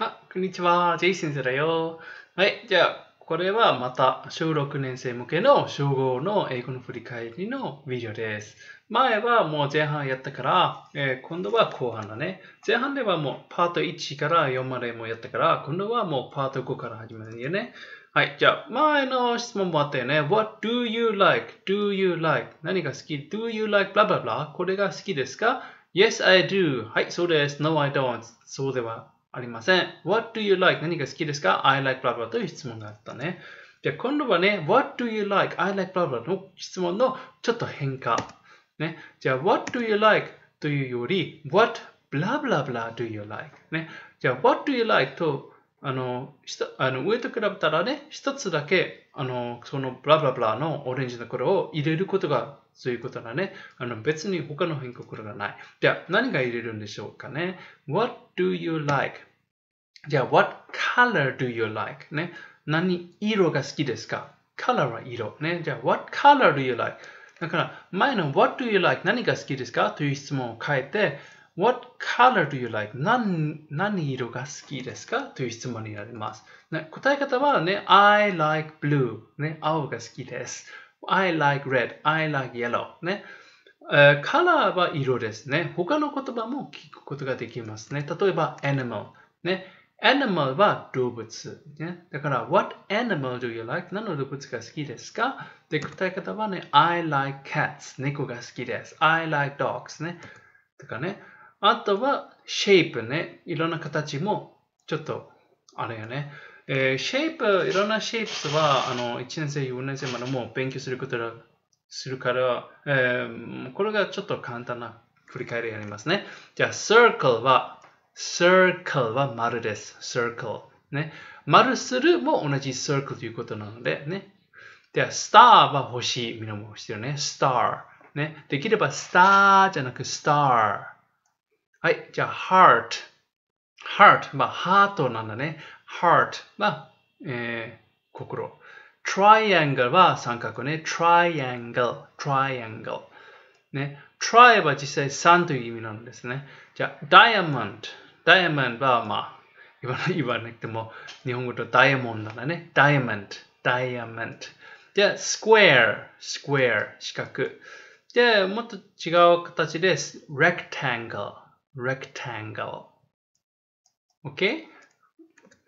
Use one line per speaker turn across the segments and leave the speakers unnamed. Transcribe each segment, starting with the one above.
あ、こんにちは。ジェイソンズだよ。はい。じゃあ、これはまた小6年生向けの小5の英語の振り返りのビデオです。前はもう前半やったから、えー、今度は後半だね。前半ではもうパート1から4までもやったから、今度はもうパート5から始めるよね。はい。じゃあ、前の質問もあったよね。What do you like?Do you like? 何が好き ?Do you like? blah blah blah これが好きですか ?Yes, I do. はい、そうです。No, I don't. そうではありません。What do you like? 何が好きですか ?I like blah blah という質問があったね。じゃあ今度はね、What do you like? I like blah blah の質問のちょっと変化。ね、じゃあ What do you like? というより What blah blah blah do you like? ね、じゃあ What do you like? とあのあの上と比べたらね、一つだけあのその blah blah blah のオレンジのこれを入れることがそういうことだね。あの別に他の変れがない。じゃあ何が入れるんでしょうかね。What do you like? じゃあ、What color do you like? ね。何色が好きですか ?color は色。ね。じゃあ、What color do you like? だから、前の What do you like? 何が好きですかという質問を変えて、What color do you like? 何何色が好きですかという質問になります。ね、答え方はね、I like blue、ね。青が好きです。I like red, I like yellow ね。えカラーは色ですね。他の言葉も聞くことができますね。例えば animal ね。animal は動物、ね。だから what animal do you like? 何の動物が好きですかで、答え方はね I like cats 猫が好きです。I like dogs ね。とかね。あとは shape ね。いろんな形もちょっとあれよね。えー、シェイプ、いろんなシェイプスは、あの、1年生、4年生までも勉強することがするから、えー、これがちょっと簡単な振り返りなりますね。じゃあ、circle は、circle は丸です。circle。ね。丸するも同じ circle ということなので、ね。では、スターは星、みんなもしてるね。スター。ね。できれば、スターじゃなく、スター。はい。じゃあ、heart。heart。まあ、ハートなんだね。heart は、えー、心。triangle は三角ね。triangle, triangle。ね。try は実際3という意味なんですね。じゃあ、diamond。diamond はまあ、言わ言わなくても、日本語とダイヤモンドだね。diamond, diamond。じゃあ、square, square、四角。じで、もっと違う形です。rectangle, rectangle。OK?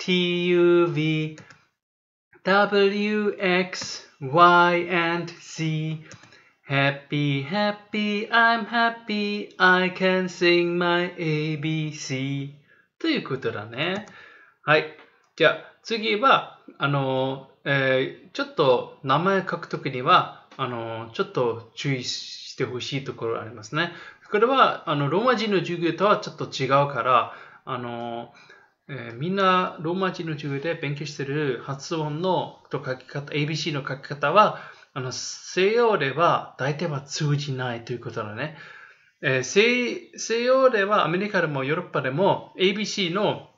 TUV WX Y and Z Happy, happy, I'm happy, I can sing my ABC ということだね。はい。じゃあ次は、あの、えー、ちょっと名前書くときには、あの、ちょっと注意してほしいところありますね。これは、あの、ローマ人の授業とはちょっと違うから、あの、えー、みんなローマ字の授業で勉強してる発音のと書き方、ABC の書き方は、あの西洋では大体は通じないということだね。えー、西西洋ではアメリカでもヨーロッパでも ABC の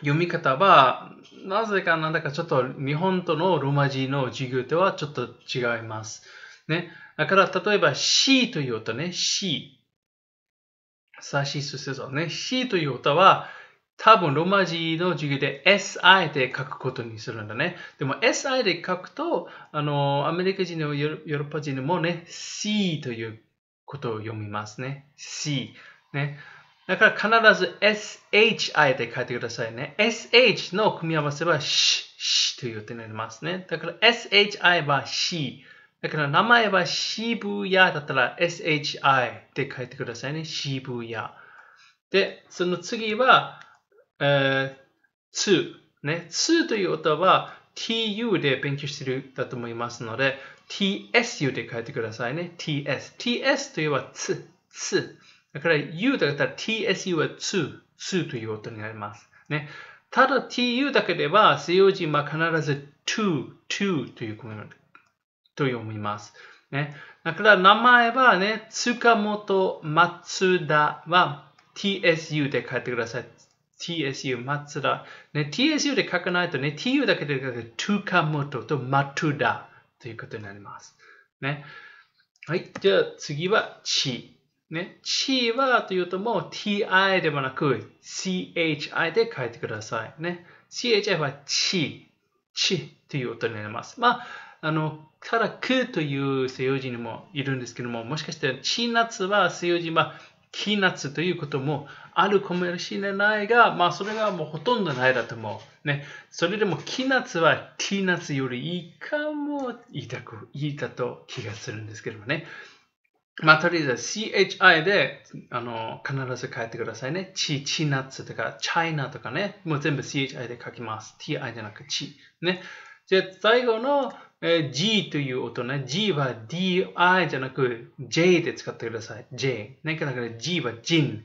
読み方はなぜかなんだかちょっと日本とのローマ字の授業ではちょっと違います。ね。だから例えば C という音ね。C。さスすせそね。C という音は多分ローマ字の授業で SI で書くことにするんだね。でも SI で書くと、あの、アメリカ人のヨーロッパ人もね、C ということを読みますね。C。ね。だから必ず SHI で書いてくださいね。SH の組み合わせは SH、SH という手になりますね。だから SHI は C。だから名前は渋谷だったら SHI で書いてくださいね。渋谷。で、その次はえー、2。ね、2という音は tu で勉強してるだと思いますので、tsu で書いてくださいね。ts。ts というはつ、つ。だから u だったら tsu はつ、つという音になります。ね。ただ tu だけでは西洋人は必ず to、to というと読みます。ね。だから名前はね、塚本松田は tsu で書いてください。TSU、松田。ね、TSU で書かないとね、TU だけで書くと、トゥカモトとマトゥダということになります。ね。はい。じゃあ次は、チ。ね、チはというともう ti ではなく chi で書いてください。ね、chi はチ、チという音になります。まあ、あの、ただ、くという西洋人にもいるんですけども、もしかして、チーナツは西洋人はキーナッツということもあるかもしれないが、まあそれがもうほとんどないだと思う。ね。それでもキーナッツはティーナッツよりいいかも言いたく、言いたと気がするんですけどもね。まあとりあえず CHI であの必ず書いてくださいね。チ、チナッツとか、チャイナとかね。もう全部 CHI で書きます。TI じゃなくチ。ね。じゃあ最後のえー、G という音ね。G は DI じゃなく J で使ってください。J。なだから G は Jin。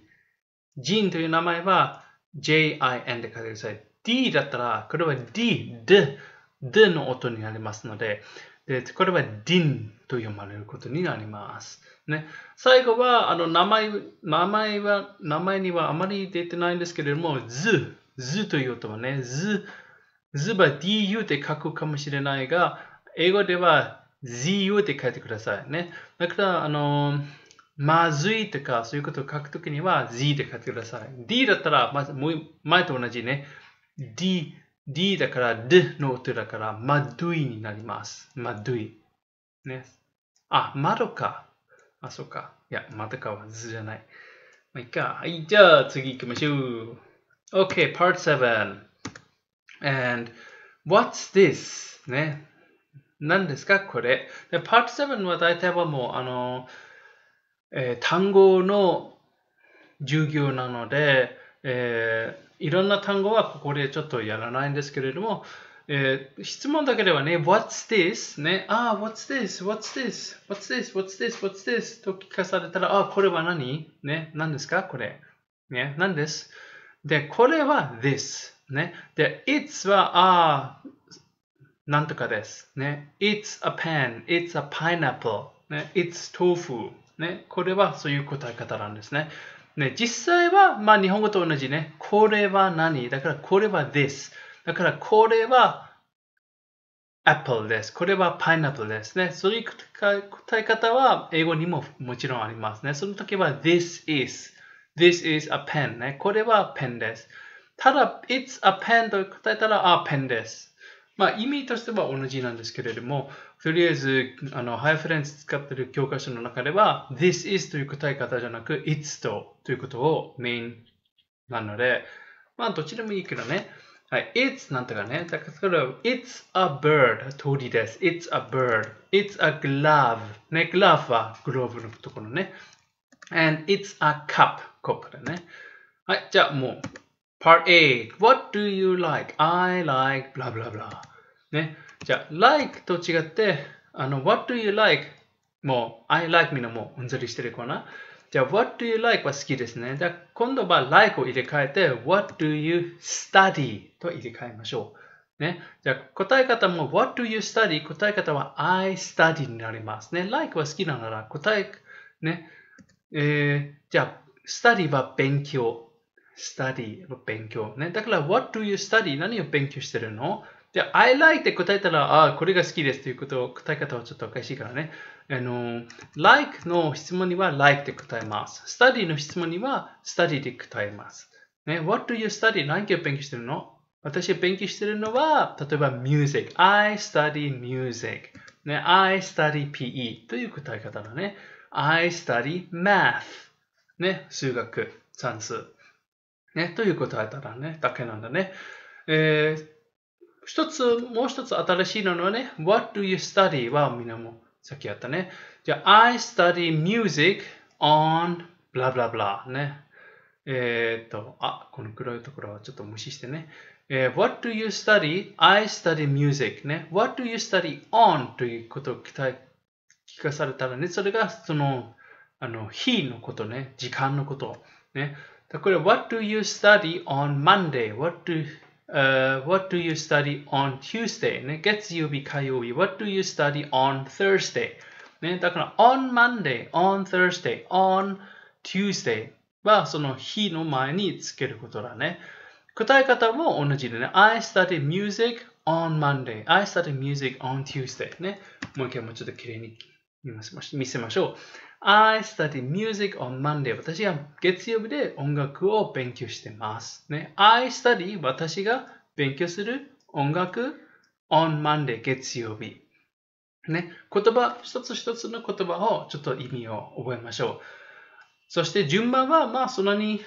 Jin という名前は JIN で書いてください。D だったら、これは D、D、D の音になりますので、でこれは DIN と読まれることになります。ね、最後はあの名前名前は、名前にはあまり出てないんですけれども、ズ、ズという音はね、ズ、ズは DU で書くかもしれないが、英語では zu って書いてくださいね。だから、あの、まずいとか、そういうことを書くときには z で書いてください。d だったら、まず、前と同じね。d、d だから d の音だから、まどいになります。まどい。ね。あ、まどか。あ、そうか。いや、まどかはずじゃない。まあ、いいか。はい、じゃあ次行きましょう。OK, part 7. And what's this? ね。何ですかこれ。で、パート7は大体はもう、あの、えー、単語の授業なので、えー、いろんな単語はここでちょっとやらないんですけれども、えー、質問だけではね、What's this? ね、あ、ah, What's this? What's this? What's this? What's this? What's this? と聞かされたら、あ、これは何ね、何ですかこれ。ね、何ですで、これは this。ね。で、it's は、あ、なんとかです。ね。It's a pen, it's a pineapple, ね、It's tofu、ね。これはそういう答え方なんですね。ね実際は、まあ、日本語と同じね。これは何だからこれは this。だからこれは apple です。これは pineapple ですね。そういう答え方は英語にももちろんありますね。その時は this is, this is a pen ね。これはペンです。ただ、it's a pen と答えたら、あ、ペンです。まあ、意味としては同じなんですけれども、とりあえず、あの、ハイフレンズ使ってる教科書の中では、this is という答え方じゃなく、it's とということをメインなので、まあ、どっちでもいいけどね。はい、it's なんとかね。だから、it's a bird 鳥です。it's a bird. it's a glove ね、glove はグローブのところね。and it's a cup コップだね。はい、じゃあもう。Part A, What do you like? I like blah blah blah. ね。じゃあ、like と違って、あの、what do you like? もう、I like me のもううんざりしてるかな。じゃあ、what do you like は好きですね。じゃあ、今度は like を入れ替えて、what do you study? と入れ替えましょう。ね。じゃあ、答え方も what do you study? 答え方は I study になりますね。like は好きななら答え、ね。えー、じゃあ、study は勉強。study 勉強ね。だから what do you study? 何を勉強してるので、I like って答えたら、あ、あ、これが好きですということを、答え方はちょっとおかしいからね。あの、like の質問には like で答えます。study の質問には study で答えます。ね、what do you study? 何を勉強してるの私が勉強してるのは、例えば music。I study music。ね、I study PE という答え方だね。I study math。ね、数学、算数。ね、という答えだらね、だけなんだね。えー、一つ、もう一つ新しいのはね、What do you study? はみんなもさっきやったね。じゃあ、I study music on blah blah blah ね。えー、っと、あ、この黒いところはちょっと無視してね。えー、What do you study? I study music ね。What do you study on? ということを聞かされたらね、それがその、あの、日のことね、時間のことね。だか What do you study on Monday? What do, uh, what do you study on Tuesday? ね、月曜日、火曜日。What do you study on Thursday? ね、だから、on Monday, on Thursday, on Tuesday はその日の前につけることだね。答え方も同じでね。I study music on Monday. I study music on Tuesday. ね。もう一回もうちょっと綺麗に見せましょう。I study music on Monday. 私が月曜日で音楽を勉強してます。ね、I study 私が勉強する音楽 on Monday 月曜日。ね、言葉、一つ一つの言葉をちょっと意味を覚えましょう。そして順番はまあそんなに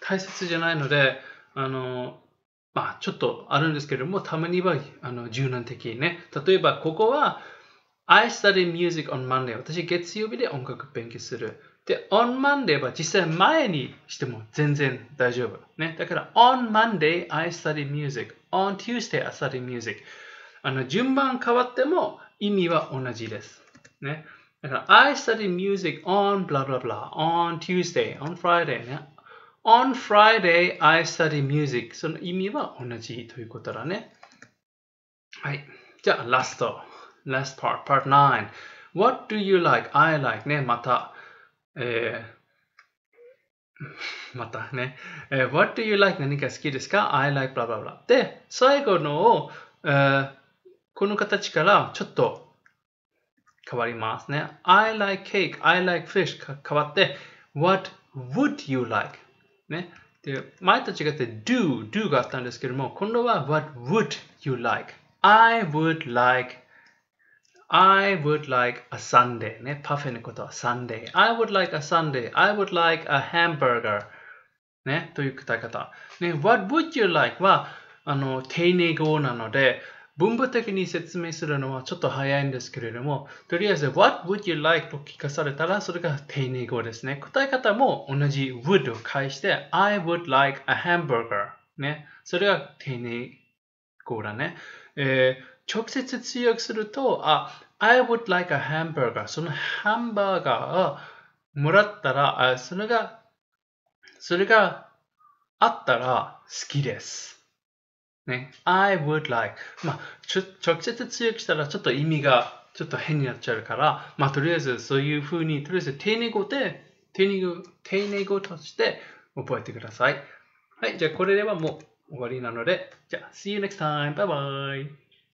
大切じゃないので、あの、まあちょっとあるんですけれども、たまにはあの柔軟的にね。例えばここは I study music on Monday 私月曜日で音楽勉強するで、on Monday は実際前にしても全然大丈夫。ね、だから、on Monday I study music, on Tuesday I study music。あの順番変わっても意味は同じです。ね、だから、I study music on blah blah blah, on Tuesday, on Friday ね。on Friday I study music その意味は同じということだね。はい。じゃあ、ラスト。last part, part 9. What do you like? I like ね、また。えー、またね、えー。What do you like? 何が好きですか ?I like blah blah blah. で、最後のを、えー、この形からちょっと変わりますね。I like cake, I like fish か変わって What would you like? ね。で、前と違って do, do があったんですけども、今度は What would you like? I would like I would like a Sunday ね、パフェのことは Sunday。I would like a Sunday. I would like a hamburger ね、という答え方。ね、What would you like はあの丁寧語なので、文部的に説明するのはちょっと早いんですけれども、とりあえず What would you like と聞かされたらそれが丁寧語ですね。答え方も同じ would を介して I would like a hamburger ね、それが丁寧語だね。えー直接通訳すると、あ、I would like a hamburger. そのハンバーガーをもらったら、あそれが、それがあったら好きです。ね。I would like. まあ、直接通訳したらちょっと意味がちょっと変になっちゃうから、まあ、とりあえずそういうふうに、とりあえず丁寧語で、丁寧語、丁寧語として覚えてください。はい、じゃあこれではもう終わりなので、じゃあ、see you next time. Bye bye.